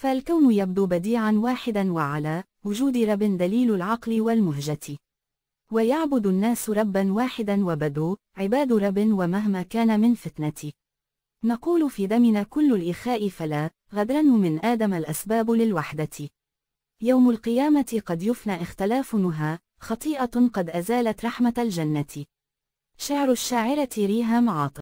فالكون يبدو بديعا واحدا وعلى وجود رب دليل العقل والمهجة ويعبد الناس ربا واحدا وبدو عباد رب ومهما كان من فتنة نقول في دمنا كل الإخاء فلا غدرن من آدم الأسباب للوحدة يوم القيامة قد يفنى اختلافنها خطيئة قد أزالت رحمة الجنة شعر الشاعرة ريهام عاطف